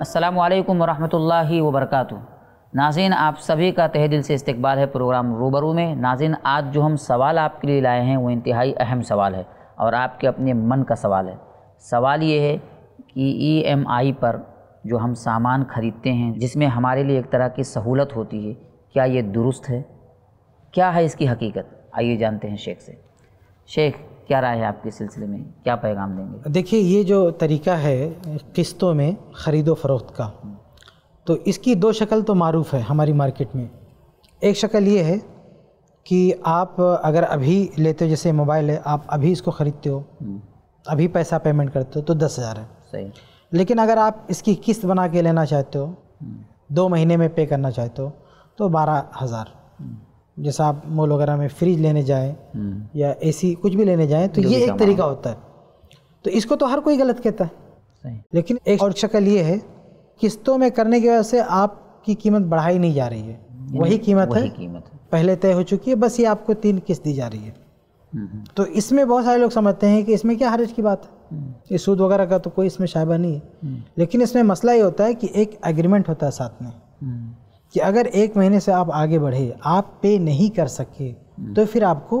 असलकम वरहमल वबरक नाजिन आप सभी का तह दिल से इस्तकबाल है प्रोग्राम रूबरू में नाजिन आज जो हम सवाल आपके लिए लाए हैं वो इंतहाई अहम सवाल है और आपके अपने मन का सवाल है सवाल ये है कि ई एम आई पर जो हम सामान ख़रीदते हैं जिसमें हमारे लिए एक तरह की सहूलत होती है क्या ये दुरुस्त है क्या है इसकी हकीकत आइए जानते हैं शेख से शेख क्या राय है आपके सिलसिले में क्या पैगाम देंगे देखिए ये जो तरीका है किस्तों में ख़रीदो फरोख्त का तो इसकी दो शक्ल तो मरूफ़ है हमारी मार्केट में एक शक्ल ये है कि आप अगर अभी लेते हो जैसे मोबाइल है आप अभी इसको ख़रीदते हो हम्म। अभी पैसा पेमेंट करते हो तो दस हज़ार है सही लेकिन अगर आप इसकी किस्त बना के लेना चाहते हो हम्म। दो महीने में पे करना चाहते हो तो बारह हज़ार हम्म। जैसा आप मॉल वगैरह में फ्रिज लेने जाएं हम्म। या एसी कुछ भी लेने जाएं तो ये एक तरीका होता है तो इसको तो हर कोई गलत कहता है लेकिन एक और शक्ल ये है किस्तों में करने की वजह से आपकी कीमत बढ़ाई नहीं जा रही है वही कीमत है कीमत है। पहले तय हो चुकी है बस ये आपको तीन किस्त दी जा रही है हम्म, हम्म। तो इसमें बहुत सारे लोग समझते हैं कि इसमें क्या हरज की बात है ये सूद वगैरह का तो कोई इसमें शायबा नहीं है लेकिन इसमें मसला ये होता है कि एक एग्रीमेंट होता है साथ में कि अगर एक महीने से आप आगे बढ़े आप पे नहीं कर सके हम्म। तो फिर आपको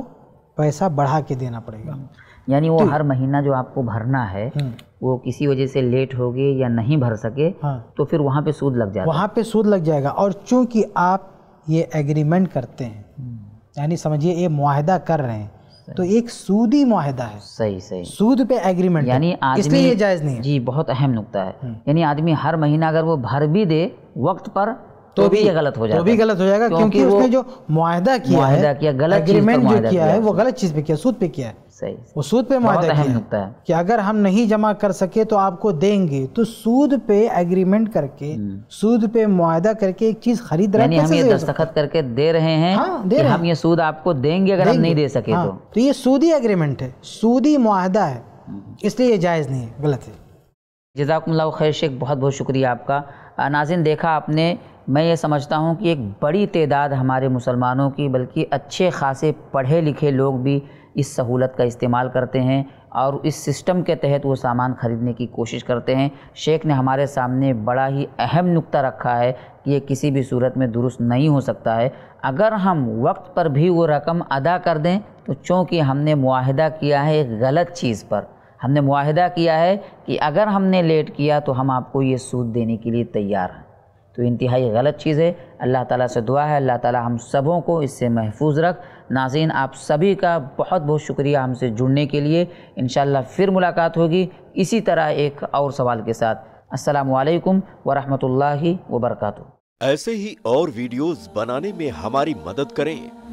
पैसा बढ़ा के देना पड़ेगा हम्म। यानी वो तो- हर महीना जो आपको भरना है हम्म। वो किसी वजह से लेट हो गए या नहीं भर सके हाँ। तो फिर वहाँ पे सूद लग जाएगा वहाँ पे सूद लग जाएगा और चूंकि आप ये एग्रीमेंट करते हैं यानी समझिए ये मुआहदा कर रहे हैं तो एक सूदी मुआहदा है सही सही सूद पे एग्रीमेंट यानी इसलिए ये जायज़ नहीं है जी बहुत अहम नुकता है यानी आदमी हर महीना अगर वो भर भी दे वक्त पर तो, तो भी ये गलत हो जाएगा तो भी गलत हो जाएगा क्योंकि उसने जो मुआहदा किया मुआहदा किया गलत एग्रीमेंट जो किया है वो गलत चीज पे किया सूद पे किया है सही वो सूद पे मुआहदा किया है कि अगर हम नहीं जमा कर सके तो आपको देंगे तो सूद पे एग्रीमेंट करके हम्म। सूद पे मुआहदा करके एक चीज खरीद रहे हैं हम ये दस्तखत करके दे रहे हैं हाँ, कि हम ये सूद आपको देंगे अगर हम नहीं दे सके हाँ, तो तो ये सूदी एग्रीमेंट है सूदी मुआहदा है इसलिए ये जायज़ नहीं है गलत है जजाकमल्ला खैर शेख बहुत बहुत शुक्रिया आपका नाजिन देखा आपने मैं ये समझता हूँ कि एक बड़ी तादाद हमारे मुसलमानों की बल्कि अच्छे खासे पढ़े लिखे लोग भी इस सहूलत का इस्तेमाल करते हैं और इस सिस्टम के तहत वो सामान ख़रीदने की कोशिश करते हैं शेख ने हमारे सामने बड़ा ही अहम नुक्ता रखा है कि ये किसी भी सूरत में दुरुस्त नहीं हो सकता है अगर हम वक्त पर भी वो रकम अदा कर दें तो चूँकि हमने माहदा किया है एक गलत चीज़ पर हमने माहदा किया है कि अगर हमने लेट किया तो हम आपको ये सूद देने के लिए तैयार हैं तो इंतहाई गलत चीज़ है अल्लाह ताला से दुआ है अल्लाह ताला हम सबों को इससे महफूज रख नाजीन आप सभी का बहुत बहुत शुक्रिया हमसे जुड़ने के लिए इन फिर मुलाकात होगी इसी तरह एक और सवाल के साथ असलकम वरहमल वर्का ऐसे ही और वीडियोज़ बनाने में हमारी मदद करें